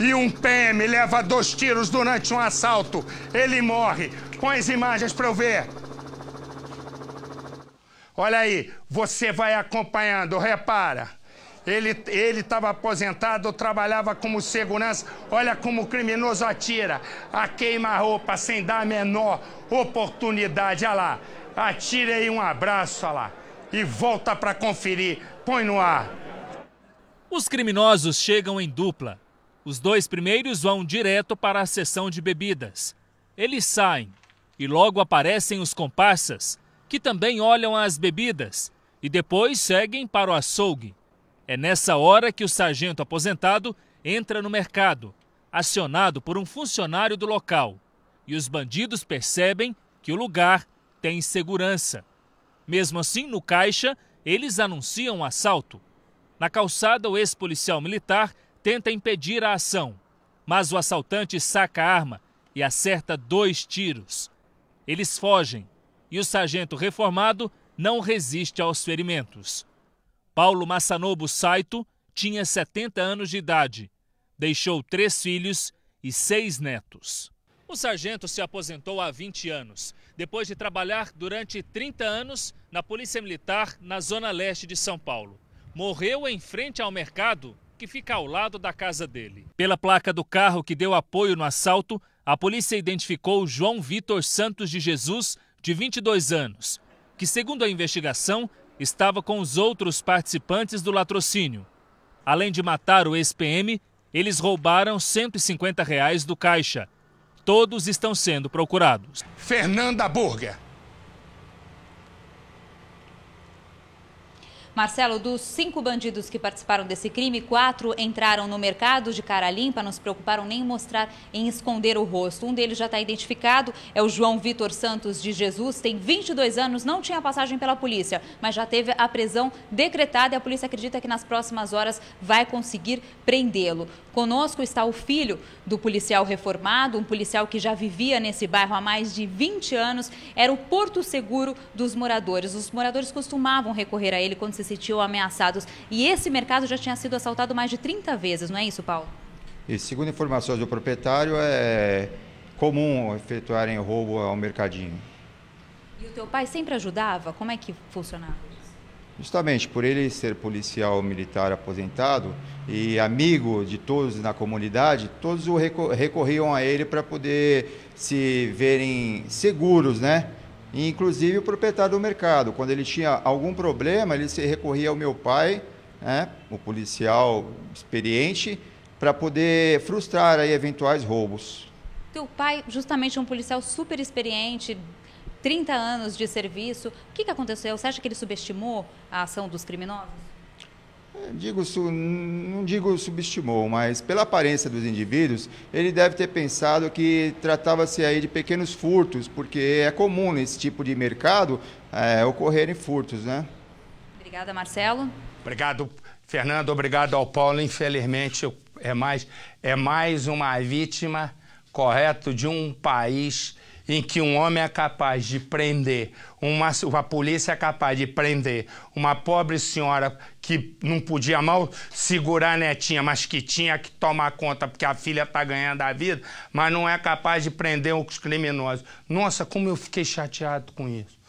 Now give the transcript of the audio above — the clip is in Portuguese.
e um PM leva dois tiros durante um assalto. Ele morre. Põe as imagens para eu ver. Olha aí, você vai acompanhando, repara. Ele estava aposentado, trabalhava como segurança. Olha como o criminoso atira. A queima-roupa sem dar a menor oportunidade. Olha lá. Atira aí um abraço, olha lá. E volta para conferir. Põe no ar. Os criminosos chegam em dupla. Os dois primeiros vão direto para a seção de bebidas. Eles saem e logo aparecem os comparsas, que também olham as bebidas e depois seguem para o açougue. É nessa hora que o sargento aposentado entra no mercado, acionado por um funcionário do local. E os bandidos percebem que o lugar tem segurança. Mesmo assim, no caixa, eles anunciam um assalto. Na calçada, o ex-policial militar tenta impedir a ação, mas o assaltante saca a arma e acerta dois tiros. Eles fogem e o sargento reformado não resiste aos ferimentos. Paulo Massanobo Saito tinha 70 anos de idade, deixou três filhos e seis netos. O sargento se aposentou há 20 anos, depois de trabalhar durante 30 anos na Polícia Militar na Zona Leste de São Paulo. Morreu em frente ao mercado que fica ao lado da casa dele. Pela placa do carro que deu apoio no assalto, a polícia identificou João Vitor Santos de Jesus, de 22 anos, que, segundo a investigação, estava com os outros participantes do latrocínio. Além de matar o ex-PM, eles roubaram 150 reais do caixa. Todos estão sendo procurados. Fernanda Burger. Marcelo, dos cinco bandidos que participaram desse crime, quatro entraram no mercado de cara limpa, não se preocuparam nem em mostrar, em esconder o rosto. Um deles já está identificado, é o João Vitor Santos de Jesus, tem 22 anos, não tinha passagem pela polícia, mas já teve a prisão decretada e a polícia acredita que nas próximas horas vai conseguir prendê-lo. Conosco está o filho do policial reformado, um policial que já vivia nesse bairro há mais de 20 anos, era o porto seguro dos moradores. Os moradores costumavam recorrer a ele quando se se sentiam ameaçados. E esse mercado já tinha sido assaltado mais de 30 vezes, não é isso, Paulo? E segundo informações do proprietário, é comum efetuarem roubo ao mercadinho. E o teu pai sempre ajudava? Como é que funcionava? Justamente por ele ser policial militar aposentado e amigo de todos na comunidade, todos recorriam a ele para poder se verem seguros, né? inclusive o proprietário do mercado. Quando ele tinha algum problema, ele se recorria ao meu pai, né, o policial experiente, para poder frustrar aí eventuais roubos. Teu pai, justamente um policial super experiente, 30 anos de serviço, o que, que aconteceu? Você acha que ele subestimou a ação dos criminosos? digo, não digo subestimou, mas pela aparência dos indivíduos, ele deve ter pensado que tratava-se aí de pequenos furtos, porque é comum nesse tipo de mercado é, ocorrerem furtos, né? Obrigada, Marcelo. Obrigado, Fernando. Obrigado ao Paulo. Infelizmente, é mais, é mais uma vítima, correto, de um país em que um homem é capaz de prender, uma, uma polícia é capaz de prender uma pobre senhora que não podia mal segurar a netinha, mas que tinha que tomar conta porque a filha está ganhando a vida, mas não é capaz de prender os criminosos. Nossa, como eu fiquei chateado com isso.